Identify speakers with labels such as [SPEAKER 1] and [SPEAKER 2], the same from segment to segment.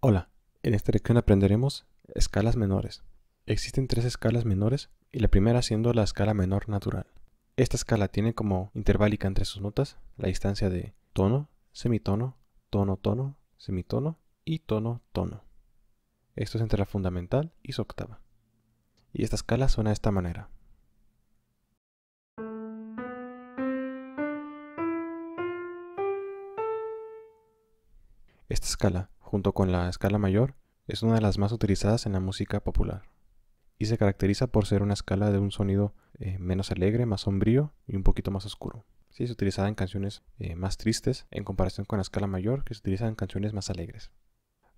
[SPEAKER 1] Hola, en esta lección aprenderemos escalas menores. Existen tres escalas menores y la primera siendo la escala menor natural. Esta escala tiene como interválica entre sus notas la distancia de tono, semitono, tono-tono, semitono y tono-tono. Esto es entre la fundamental y su octava. Y esta escala suena de esta manera. Esta escala junto con la escala mayor, es una de las más utilizadas en la música popular y se caracteriza por ser una escala de un sonido eh, menos alegre, más sombrío y un poquito más oscuro. Sí, es utilizada en canciones eh, más tristes en comparación con la escala mayor que se utiliza en canciones más alegres.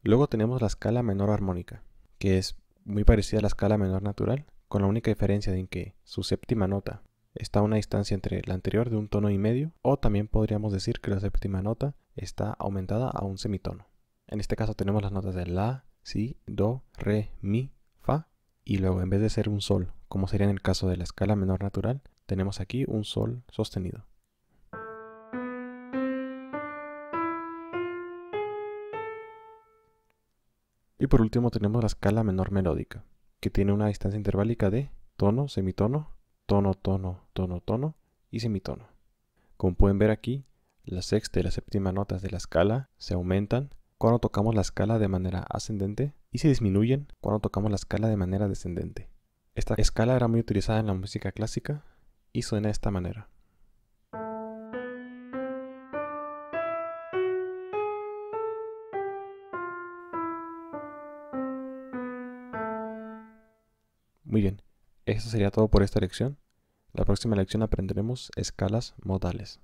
[SPEAKER 1] Luego tenemos la escala menor armónica, que es muy parecida a la escala menor natural, con la única diferencia de en que su séptima nota está a una distancia entre la anterior de un tono y medio, o también podríamos decir que la séptima nota está aumentada a un semitono. En este caso tenemos las notas de La, Si, Do, Re, Mi, Fa. Y luego, en vez de ser un Sol, como sería en el caso de la escala menor natural, tenemos aquí un Sol sostenido. Y por último tenemos la escala menor melódica, que tiene una distancia interválica de tono, semitono, tono, tono, tono, tono y semitono. Como pueden ver aquí, la sexta y la séptima notas de la escala se aumentan cuando tocamos la escala de manera ascendente y se disminuyen cuando tocamos la escala de manera descendente. Esta escala era muy utilizada en la música clásica y suena de esta manera. Muy bien, Esto sería todo por esta lección. La próxima lección aprenderemos escalas modales.